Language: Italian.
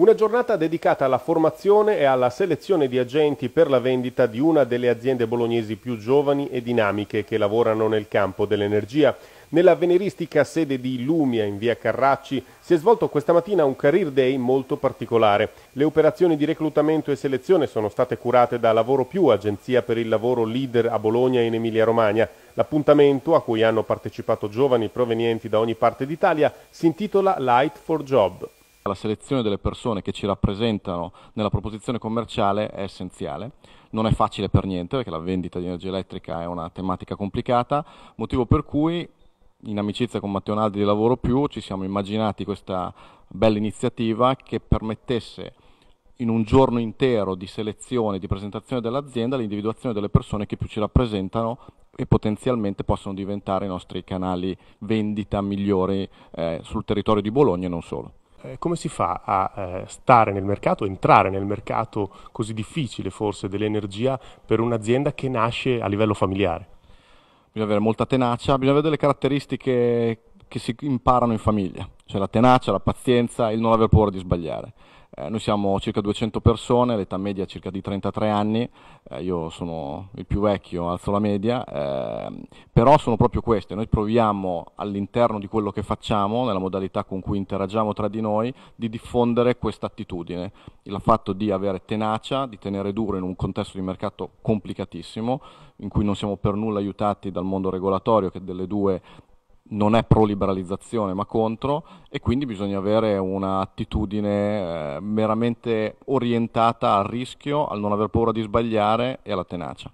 Una giornata dedicata alla formazione e alla selezione di agenti per la vendita di una delle aziende bolognesi più giovani e dinamiche che lavorano nel campo dell'energia. Nella veneristica sede di Lumia in via Carracci si è svolto questa mattina un career day molto particolare. Le operazioni di reclutamento e selezione sono state curate da Lavoro Più, agenzia per il lavoro leader a Bologna e in Emilia-Romagna. L'appuntamento, a cui hanno partecipato giovani provenienti da ogni parte d'Italia, si intitola Light for Job la selezione delle persone che ci rappresentano nella proposizione commerciale è essenziale. Non è facile per niente perché la vendita di energia elettrica è una tematica complicata, motivo per cui in amicizia con Matteo Naldi di Lavoro Più ci siamo immaginati questa bella iniziativa che permettesse in un giorno intero di selezione, e di presentazione dell'azienda, l'individuazione delle persone che più ci rappresentano e potenzialmente possono diventare i nostri canali vendita migliori eh, sul territorio di Bologna e non solo. Eh, come si fa a eh, stare nel mercato, entrare nel mercato così difficile forse dell'energia per un'azienda che nasce a livello familiare? Bisogna avere molta tenacia, bisogna avere delle caratteristiche che si imparano in famiglia, cioè la tenacia, la pazienza, e il non aver paura di sbagliare. Eh, noi siamo circa 200 persone, l'età media è circa di 33 anni, eh, io sono il più vecchio, alzo la media, eh, però sono proprio queste, noi proviamo all'interno di quello che facciamo, nella modalità con cui interagiamo tra di noi, di diffondere questa attitudine, il fatto di avere tenacia, di tenere duro in un contesto di mercato complicatissimo, in cui non siamo per nulla aiutati dal mondo regolatorio che delle due non è pro liberalizzazione ma contro e quindi bisogna avere un'attitudine eh, meramente orientata al rischio, al non aver paura di sbagliare e alla tenacia.